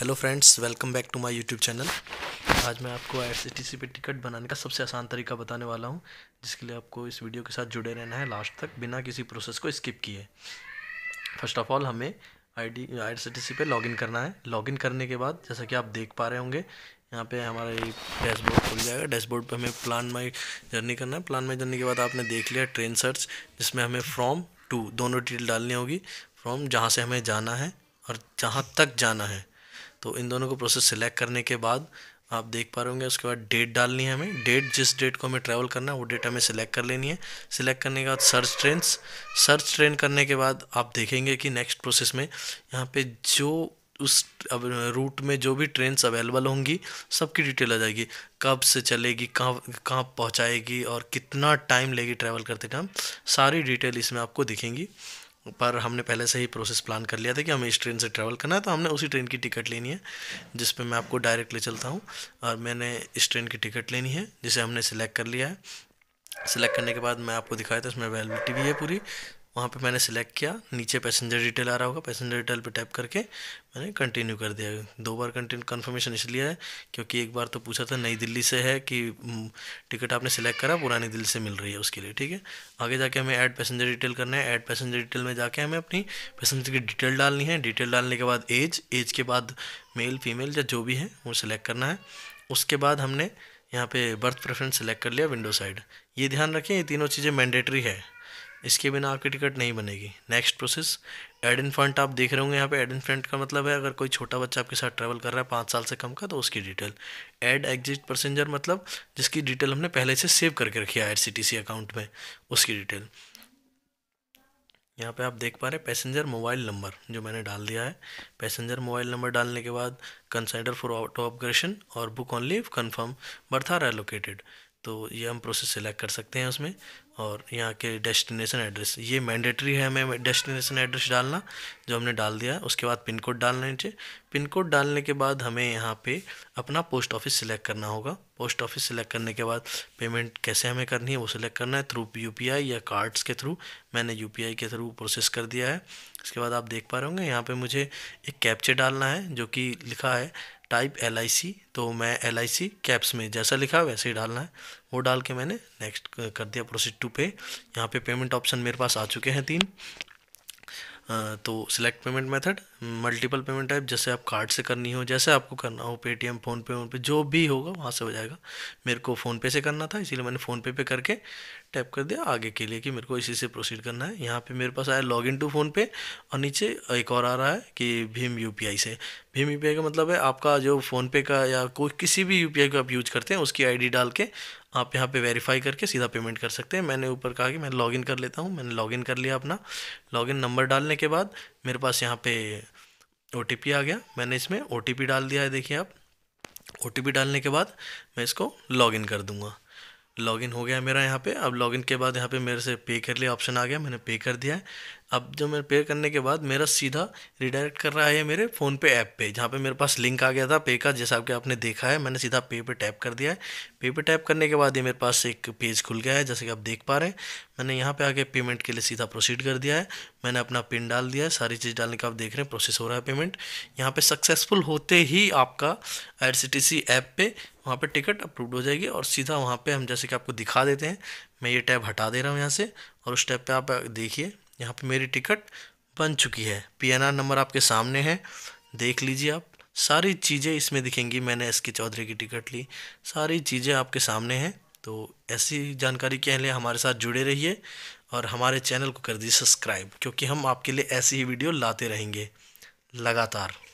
hello friends welcome back to my YouTube channel आज मैं आपको आई पे टिकट बनाने का सबसे आसान तरीका बताने वाला हूं जिसके लिए आपको इस वीडियो के साथ जुड़े रहना है लास्ट तक बिना किसी प्रोसेस को स्किप किए फर्स्ट ऑफ ऑल हमें आईडी आईआरसीटीसी पे लॉगिन करना है लॉगिन करने के बाद जैसा कि आप देख पा रहे होंगे यहाँ पे हमारा ये डैशबोर्ड खुल जाएगा डैशबोर्ड पे हमें प्लान माई जर्नी करना है प्लान माई जर्नी के बाद आपने देख लिया ट्रेन सर्च जिसमें हमें फ्रॉम टू दोनों डिटेल डालनी होगी फ्रॉम जहाँ से हमें जाना है और जहाँ तक जाना है तो इन दोनों को प्रोसेस सिलेक्ट करने के बाद आप देख पा रहे होंगे उसके बाद डेट डालनी है हमें डेट जिस डेट को हमें ट्रैवल करना है वो डेट हमें सिलेक्ट कर लेनी है सिलेक्ट करने के बाद सर्च ट्रेन सर्च ट्रेन करने के बाद आप देखेंगे कि नेक्स्ट प्रोसेस में यहाँ पे जो उस अब रूट में जो भी ट्रेन्स अवेलेबल होंगी सबकी डिटेल आ जाएगी कब से चलेगी कहाँ कहाँ पहुँचाएगी और कितना टाइम लेगी ट्रैवल करते टाइम सारी डिटेल इसमें आपको दिखेंगी पर हमने पहले से ही प्रोसेस प्लान कर लिया था कि हमें इस ट्रेन से ट्रैवल करना है तो हमने उसी ट्रेन की टिकट लेनी है जिस पर मैं आपको डायरेक्ट ले चलता हूँ और मैंने इस ट्रेन की टिकट लेनी है जिसे हमने सिलेक्ट कर लिया है सिलेक्ट करने के बाद मैं आपको दिखाया था इसमें अवेलेबिलिटी भी है पूरी वहाँ पे मैंने सेलेक्ट किया नीचे पैसेंजर डिटेल आ रहा होगा पैसेंजर डिटेल पे टैप करके मैंने कंटिन्यू कर दिया दो बार कंटिन्यू कन्फर्मेशन इसलिए है क्योंकि एक बार तो पूछा था नई दिल्ली से है कि टिकट हम्म, आपने सेलेक्ट करा पुरानी दिल्ली से मिल रही है उसके लिए ठीक है आगे जाके हमें ऐड पैसेंजर डिटेल करना है ऐड पैसेंजर डिटेल में जाके हमें अपनी पैसेंजर की डिटेल डालनी है डिटेल डालने के बाद एज एज के बाद मेल फीमेल या जो भी है वो सिलेक्ट करना है उसके बाद हमने यहाँ पे बर्थ प्रेफरेंस सेलेक्ट कर लिया विंडो साइड ये ध्यान रखें ये तीनों चीज़ें मैंडेटरी है इसके बिना आपकी टिकट नहीं बनेगी next process add in front आप देख रहे होंगे यहाँ पे एड इन फ्रंट का मतलब है अगर कोई छोटा बच्चा आपके साथ ट्रैवल कर रहा है पाँच साल से कम का तो उसकी डिटेल एड एग्जिट पैसेंजर मतलब जिसकी डिटेल हमने पहले से सेव करके रखी है आई अकाउंट में उसकी डिटेल यहाँ पे आप देख पा रहे हैं पैसेंजर मोबाइल नंबर जो मैंने डाल दिया है पैसेंजर मोबाइल नंबर डालने के बाद कंसाइडर फॉर ऑटो अपग्रेशन और book only leave confirm berth are allocated तो ये हम प्रोसेस सेलेक्ट कर सकते हैं उसमें और यहाँ के डेस्टिनेशन एड्रेस ये मैंडेटरी है हमें डेस्टिनेशन एड्रेस डालना जो हमने डाल दिया उसके बाद पिन कोड डालना नीचे पिन कोड डालने के बाद हमें यहाँ पे अपना पोस्ट ऑफिस सिलेक्ट करना होगा पोस्ट ऑफिस सिलेक्ट करने के बाद पेमेंट कैसे हमें करनी है वो सिलेक्ट करना है थ्रू यू या कार्ड्स के थ्रू मैंने यू के थ्रू प्रोसेस कर दिया है इसके बाद आप देख पा रहे होंगे यहाँ पर मुझे एक कैप्चे डालना है जो कि लिखा है टाइप एल आई सी तो मैं एल आई सी कैप्स में जैसा लिखा वैसे ही डालना है वो डाल के मैंने नेक्स्ट कर दिया प्रोसीड टू पे यहाँ पे पेमेंट ऑप्शन मेरे पास आ चुके हैं तीन तो select payment method multiple payment type जैसे आप कार्ड से करनी हो जैसे आपको करना हो पेटीएम फ़ोनपे वोनपे जो भी होगा वहाँ से हो जाएगा मेरे को फ़ोनपे से करना था इसीलिए मैंने फ़ोनपे पे करके टैप कर दिया आगे के लिए कि मेरे को इसी से प्रोसीड करना है यहाँ पे मेरे पास आया लॉग इन टू फ़ोनपे और नीचे एक और आ रहा है कि भीम यू से भीम यू का मतलब है आपका जो फ़ोनपे का या कोई किसी भी यू का आप यूज करते हैं उसकी आई डाल के आप यहाँ पे वेरीफाई करके सीधा पेमेंट कर सकते हैं मैंने ऊपर कहा कि मैं लॉगिन कर लेता हूँ मैंने लॉगिन कर लिया अपना लॉगिन नंबर डालने के बाद मेरे पास यहाँ पे ओ आ गया मैंने इसमें ओ डाल दिया है देखिए आप ओ डालने के बाद मैं इसको लॉगिन कर दूँगा लॉगिन हो गया मेरा यहाँ पे अब लॉगिन के बाद यहाँ पे मेरे से पे कर लिया ऑप्शन आ गया मैंने पे कर दिया है अब जो मैं पे करने के बाद मेरा सीधा रिडायरेक्ट कर रहा है मेरे फ़ोन पे ऐप पे जहाँ पे मेरे पास लिंक आ गया था पे का जैसा आपके आपने देखा है मैंने सीधा पे पे टैप कर दिया है पे पे टैप करने के बाद ये मेरे पास एक पेज खुल गया है जैसे कि आप देख पा रहे हैं मैंने यहाँ पे आके पेमेंट के लिए सीधा प्रोसीड कर दिया है मैंने अपना पिन डाल दिया है सारी चीज़ डालने का आप देख रहे हैं प्रोसेस हो रहा है पेमेंट यहाँ पर सक्सेसफुल होते ही आपका आई ऐप पर वहाँ पर टिकट अप्रूव हो जाएगी और सीधा वहाँ पर हम जैसे कि आपको दिखा देते हैं मैं ये टैब हटा दे रहा हूँ यहाँ से और उस टैब पर आप देखिए यहाँ पे मेरी टिकट बन चुकी है पीएनआर नंबर आपके सामने है देख लीजिए आप सारी चीज़ें इसमें दिखेंगी मैंने एस के चौधरी की टिकट ली सारी चीज़ें आपके सामने हैं तो ऐसी जानकारी के लिए हमारे साथ जुड़े रहिए और हमारे चैनल को कर दीजिए सब्सक्राइब क्योंकि हम आपके लिए ऐसी ही वीडियो लाते रहेंगे लगातार